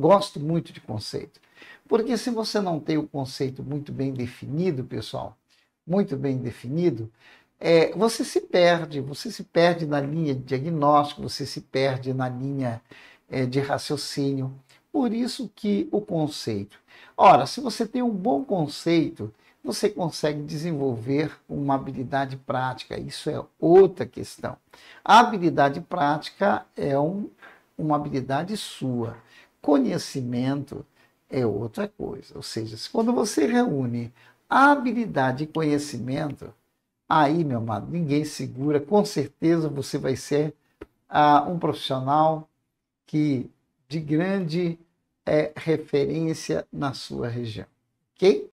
gosto muito de conceito. Porque se você não tem o conceito muito bem definido, pessoal, muito bem definido, é, você se perde, você se perde na linha de diagnóstico, você se perde na linha é, de raciocínio. Por isso que o conceito. Ora, se você tem um bom conceito, você consegue desenvolver uma habilidade prática. Isso é outra questão. A habilidade prática é um, uma habilidade sua. Conhecimento é outra coisa. Ou seja, quando você reúne habilidade e conhecimento, aí, meu amado, ninguém segura. Com certeza você vai ser ah, um profissional que de grande é, referência na sua região. Ok?